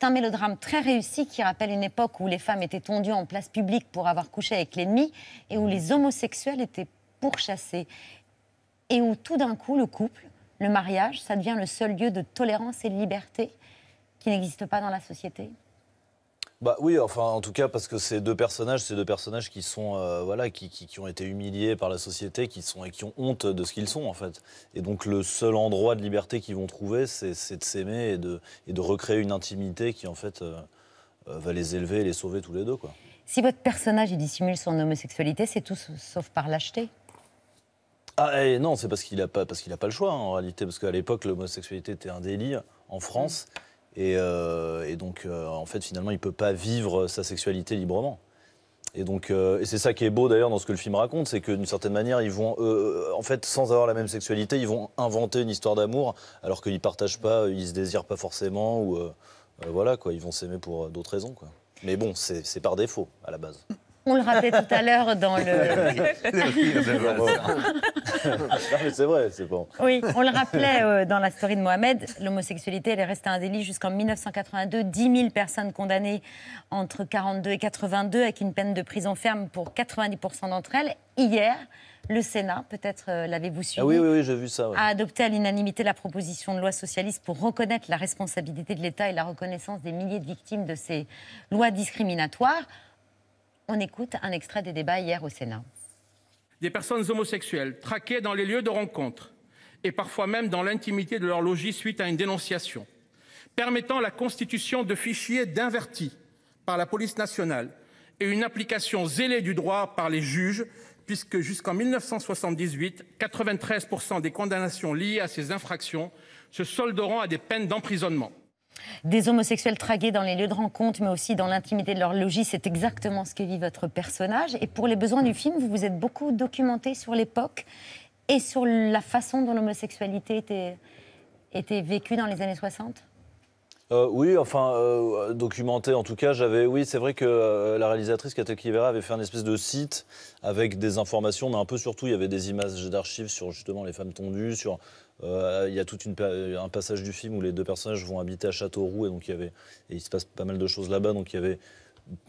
C'est un mélodrame très réussi qui rappelle une époque où les femmes étaient tondues en place publique pour avoir couché avec l'ennemi et où les homosexuels étaient pourchassés. Et où tout d'un coup, le couple, le mariage, ça devient le seul lieu de tolérance et de liberté qui n'existe pas dans la société. Bah oui, enfin en tout cas parce que ces deux personnages, ces deux personnages qui sont euh, voilà, qui, ont été humiliés par la société, qui sont et qui ont honte de ce qu'ils sont en fait. Et donc le seul endroit de liberté qu'ils vont trouver, c'est de s'aimer et de, et de recréer une intimité qui en fait euh, euh, va les élever et les sauver tous les deux quoi. Si votre personnage il dissimule son homosexualité, c'est tout sauf par lâcheté. Ah eh, non, c'est parce qu'il n'a pas parce qu'il a pas le choix hein, en réalité parce qu'à l'époque l'homosexualité était un délit en France. Mm. Euh, et, donc, euh, en fait, finalement, il ne peut pas vivre sa sexualité librement. Et donc, euh, c'est ça qui est beau d'ailleurs dans ce que le film raconte, c'est que d'une certaine manière, ils vont, en fait, sans avoir la même sexualité, ils vont inventer une histoire d'amour, alors qu'ils partagent pas, ils se désirent pas forcément, ou voilà quoi, ils vont s'aimer pour d'autres raisons quoi. Mais bon, c'est par défaut à la base. On le rappelait tout à l'heure dans le. c'est bon. Oui, on le rappelait euh, dans la story de Mohamed, l'homosexualité, elle est restée un délit jusqu'en 1982. 10 000 personnes condamnées entre 42 et 82 avec une peine de prison ferme pour 90% d'entre elles. Hier, le Sénat, peut-être euh, l'avez-vous suivi, ah a adopté à l'unanimité la proposition de loi socialiste pour reconnaître la responsabilité de l'État et la reconnaissance des milliers de victimes de ces lois discriminatoires. On écoute un extrait des débats hier au Sénat des personnes homosexuelles traquées dans les lieux de rencontre et parfois même dans l'intimité de leur logis suite à une dénonciation permettant la constitution de fichiers d'invertis par la police nationale et une application zélée du droit par les juges puisque jusqu'en 1978 93% des condamnations liées à ces infractions se solderont à des peines d'emprisonnement des homosexuels tragués dans les lieux de rencontre, mais aussi dans l'intimité de leur logis. C'est exactement ce que vit votre personnage. Et pour les besoins du film, vous vous êtes beaucoup documenté sur l'époque et sur la façon dont l'homosexualité était, vécue dans les années 60 euh, oui, enfin, euh, documenté en tout cas. J'avais, oui, c'est vrai que euh, la réalisatrice Kate Kivera, avait fait un espèce de site avec des informations, mais un peu surtout, il y avait des images d'archives sur justement les femmes tondues. Sur, il y a tout un passage du film où les deux personnages vont habiter à Châteauroux et donc il y avait, et il se passe pas mal de choses là-bas, donc il y avait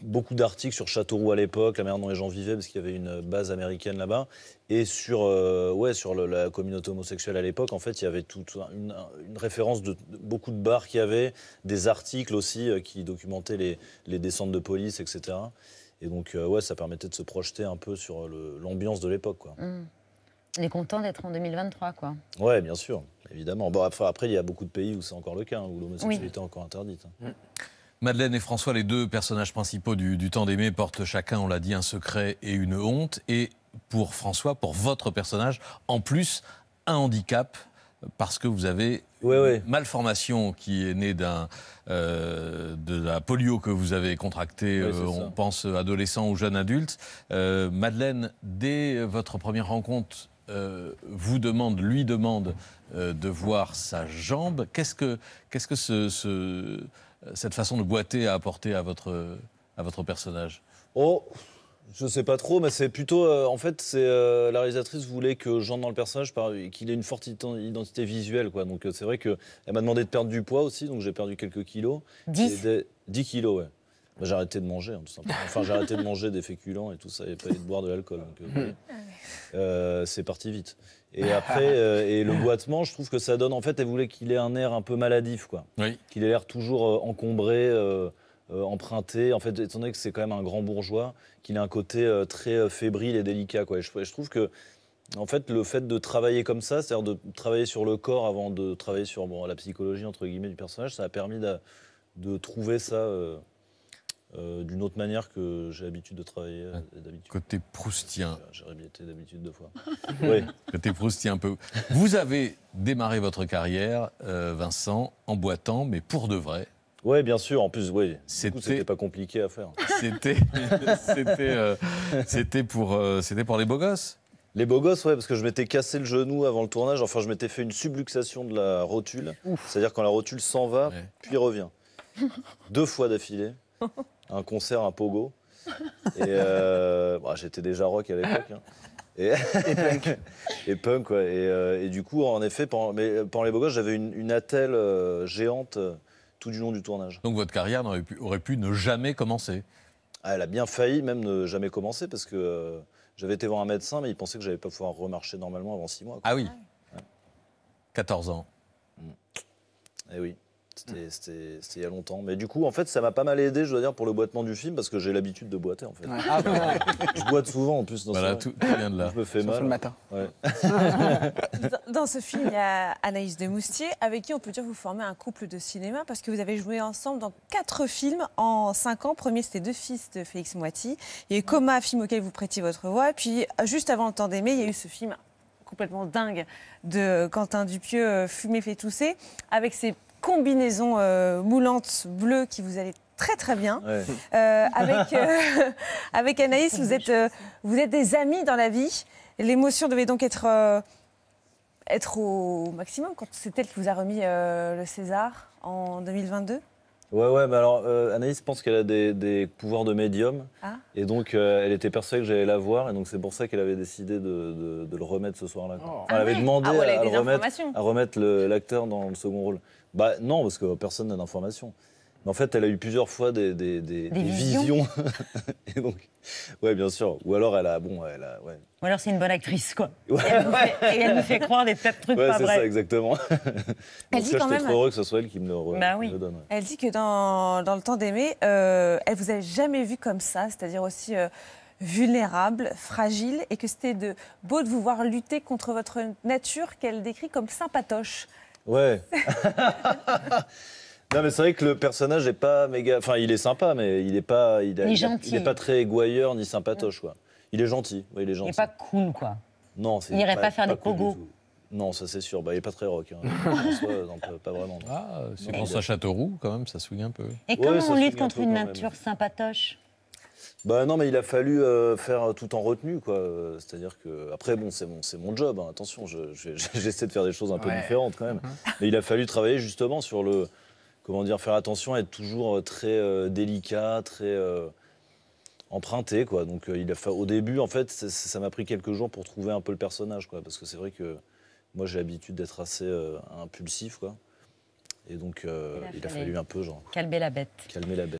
beaucoup d'articles sur Châteauroux à l'époque, la manière dont les gens vivaient, parce qu'il y avait une base américaine là-bas. Et sur, euh, ouais, sur la communauté homosexuelle à l'époque, en fait, il y avait toute une, référence de, beaucoup de bars qui avaient avait, des articles aussi euh, qui documentaient les, descentes de police, etc. Et donc, euh, ouais, ça permettait de se projeter un peu sur l'ambiance de l'époque, quoi. Mmh. On est content d'être en 2023, quoi. Ouais, bien sûr, évidemment. Bon, après, il y a beaucoup de pays où c'est encore le cas, hein, où l'homosexualité est encore interdite. Hein. Mmh. Madeleine et François, les deux personnages principaux du, temps d'aimer, portent chacun, on l'a dit, un secret et une honte. Et pour François, pour votre personnage, en plus, un handicap, parce que vous avez une malformation qui est née d'un, euh, de la polio que vous avez contracté, euh, on pense adolescent ou jeune adulte. Euh, Madeleine, dès votre première rencontre, vous demande, lui demande de voir sa jambe. Qu'est-ce que, que ce euh, cette façon de boiter a apporté à votre, à votre personnage Oh, je ne sais pas trop, mais c'est plutôt. Euh, en fait, c'est euh, la réalisatrice voulait que j'entre dans le personnage, qu'il ait une forte identité visuelle, quoi. Donc c'est vrai qu'elle m'a demandé de perdre du poids aussi, donc j'ai perdu quelques kilos. 10 10 kilos, ouais. Bah, j'ai arrêté de manger, hein, tout Enfin, j'ai arrêté de manger des féculents et tout ça, et pas de boire de l'alcool. Euh, mmh. ah euh, c'est parti vite. Et après, euh, et le boitement, je trouve que ça donne. En fait, elle voulait qu'il ait un air un peu maladif, quoi. Oui. Qu'il ait l'air toujours encombré. emprunté, en fait, étant donné que c'est quand même un grand bourgeois, qu'il a un côté très fébrile et délicat, quoi. je, je trouve que en fait, le fait de travailler comme ça, c'est-à-dire de travailler sur le corps avant de travailler sur bon, la psychologie entre guillemets du personnage, ça a permis de, trouver ça euh, d'une autre manière que j'ai l'habitude de travailler. Euh, d'habitude. Côté proustien. J'ai été d'habitude deux fois. Côté proustien un peu. Vous avez démarré votre carrière, euh, Vincent, en boitant, mais pour de vrai. Oui, bien sûr. En plus, oui. C'était, pas compliqué à faire. C'était, c'était, pour, c'était pour les beaux gosses. Les beaux gosses, ouais, parce que je m'étais cassé le genou avant le tournage. Enfin, je m'étais fait une subluxation de la rotule. C'est-à-dire quand la rotule s'en va, puis revient. Deux fois d'affilée un concert, un pogo. Et euh, bah, j'étais déjà rock à l'époque. Hein. Et, punk. et punk, euh, et, du coup, en effet, pendant, mais, euh, pendant les beaux j'avais une, attelle géante tout du long du tournage. Donc votre carrière aurait pu, ne jamais commencer ah, Elle a bien failli même ne jamais commencer parce que j'avais été voir un médecin, mais il pensait que j'allais pas pouvoir remarcher normalement avant six mois. Ah oui 14 ans. Mm. Eh Et oui. C'était il y a longtemps. Mais du coup, en fait, ça m'a pas mal aidé, je dois dire, pour le boitement du film, parce que j'ai l'habitude de boiter, en fait. Ah, je boite souvent, en plus. Dans voilà, tout, vient de là. Je me fais mal. le matin. Dans, ce film, il y a Anaïs de Moustier, avec qui on peut dire vous formez un couple de cinéma, parce que vous avez joué ensemble dans quatre films en cinq ans. Premier, c'était Deux fils de Félix Moiti. Il y a Coma, film auquel vous prêtiez votre voix. Puis, juste avant Le temps d'aimer, il y a eu ce film complètement dingue de Quentin Dupieux, euh, Fumé fait tousser, avec ses combinaison euh, moulante bleue qui vous allait très très bien. Euh, avec, euh, avec Anaïs, vous êtes, vous êtes des amis dans la vie. L'émotion devait donc être, être au maximum quand c'est elle qui vous a remis le César en 2022 Ouais, ouais, mais alors euh, Anaïs pense qu'elle a des, pouvoirs de médium. Ah. Et donc, euh, elle était persuadée que j'allais la voir. Et donc, c'est pour ça qu'elle avait décidé de, le remettre ce soir-là. elle avait demandé à, remettre, à, remettre, l'acteur dans le second rôle. Bah non, parce que personne n'a d'informations. En fait, elle a eu plusieurs fois des, visions. et donc, ouais, bien sûr. Ou alors, elle a, bon, elle a, ouais. Ou alors, c'est une bonne actrice, quoi. Et, elle nous fait, croire des tas trucs pas vrais. c'est ça, exactement. Elle dit ça, quand trop heureux que ce soit elle qui me le, bah, oui. donne. Elle dit que dans, le temps d'aimer, euh, elle vous a jamais vu comme ça, c'est-à-dire aussi. Euh, vulnérable, fragile, et que c'était de beau de vous voir lutter contre votre nature qu'elle décrit comme sympatoche. Ouais. Non, mais c'est vrai que le personnage n'est pas méga. Enfin, il est sympa, mais il n'est pas, il, n'est est pas très gouailleur ni sympatoche, quoi. Il est gentil, il est gentil. Il n'est pas cool, quoi. Non, c'est. Il n'irait pas, faire des pogos. non, ça c'est sûr. Bah, il n'est pas très rock. Hein. pas vraiment. Ah, c'est on Châteauroux, quand même, ça souille un peu. Et comment on lutte contre une nature sympatoche bah non, mais il a fallu euh, faire tout en retenue, quoi. C'est-à-dire que après, bon, c'est mon, c'est mon job. Hein. Attention, j'essaie de faire des choses un peu différentes quand même. Mhm. Mais il a fallu travailler justement sur le, comment dire, faire attention à être toujours euh, très euh, délicat, très euh, emprunté quoi. Donc il a fait au début en fait ça m'a pris quelques jours pour trouver un peu le personnage quoi parce que c'est vrai que moi j'ai l'habitude d'être assez impulsif quoi. Et donc il, a, fallu un peu genre calmer la bête. Calmer la bête.